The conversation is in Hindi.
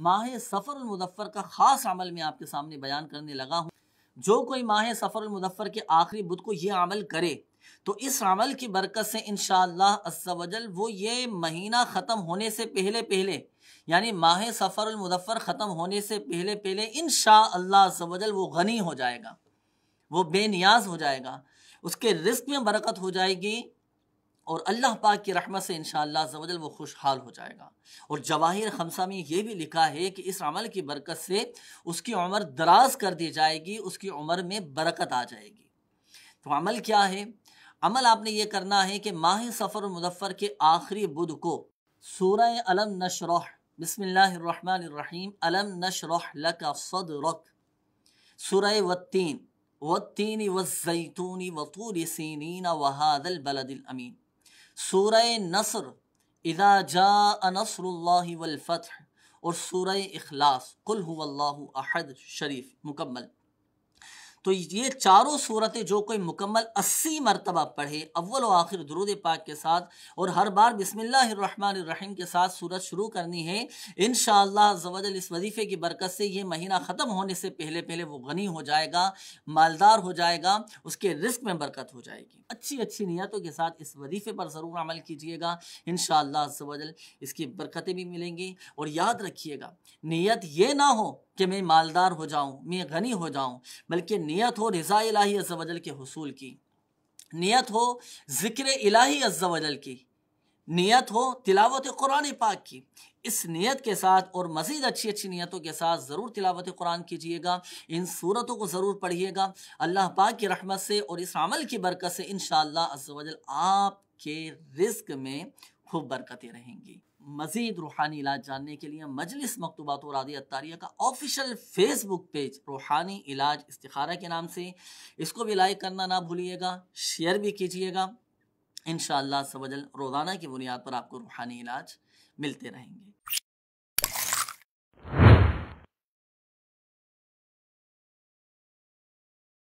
माह सफ़र मुजफ़र का ख़ास अमल मैं आपके सामने बयान करने लगा हूँ जो कोई माह सफ़र मुजफ़र के आखिरी बुध को यह अमल करे तो इस अमल की बरकत से इन शजल वो ये महीना ख़त्म होने से पहले पहले यानी माह सफ़र मुजफ़र ख़त्म होने से पहले पहले इन शजल वो गनी हो जाएगा वो बेनियाज हो जाएगा उसके रिस्क में बरकत हो जाएगी और अल्लाह पाक की रहमत से इन शवजल वो खुशहाल हो जाएगा और जवाहिर खमसा में ये भी लिखा है कि इस अमल की बरकत से उसकी उम्र दराज कर दी जाएगी उसकी उम्र में बरकत आ जाएगी तो अमल क्या है अमल आपने ये करना है कि माह सफ़र मुजफ़र के आखिरी बुध को सूरह अलम नशरह बसमीम अलम नशरह व तीन सूरह वत्तीन वत्तीन वज़ैतूनी वतूर सीनी वहादल बलदिल अमीन सूर नसर इदा जा नसर वलफ़त और सूर अखलास कुल अहद शरीफ मुकम्मल तो ये चारों सूरतें जो कोई मुकम्मल अस्सी मरतबा पढ़े अव्वल आखिर दरुद पाक के साथ और हर बार बिसमीम के साथ सूरत शुरू करनी है इन शवजल इस वजीफ़े की बरकत से ये महीना ख़त्म होने से पहले पहले वो गनी हो जाएगा मालदार हो जाएगा उसके रिस्क में बरकत हो जाएगी अच्छी अच्छी नीयतों के साथ इस वजीफ़े पर ज़रूर अमल कीजिएगा इन शवजल इसकी बरकतें भी मिलेंगी और याद रखिएगा नीयत ये ना हो कि मैं मालदार हो जाऊँ मैं गनी हो जाऊँ बल्कि नीयत हो रज़ा इलाही वजल के हसूल की नीयत हो ज़िक्र इलाही अज्जल की नीयत हो तिलावत कुरान पाक की इस नीयत के साथ और मज़ीद अच्छी अच्छी नीयतों के साथ ज़रूर तिलावत कुरान कीजिएगा इन सूरतों को ज़रूर पढ़िएगा अल्लाह पाक की रहमत से और इस अमल की बरकत से इन शाला आपके रिस्क में खूब बरकतें रहेंगी मज़ीद रूहानी इलाज जानने के लिए मजलिस मकतूबात रादी अतारिया का ऑफिशियल फेसबुक पेज रूहानी इलाज इस्तारा के नाम से इसको भी लाइक करना ना भूलिएगा शेयर भी कीजिएगा इन शजल रोज़ाना की बुनियाद पर आपको रूहानी इलाज मिलते रहेंगे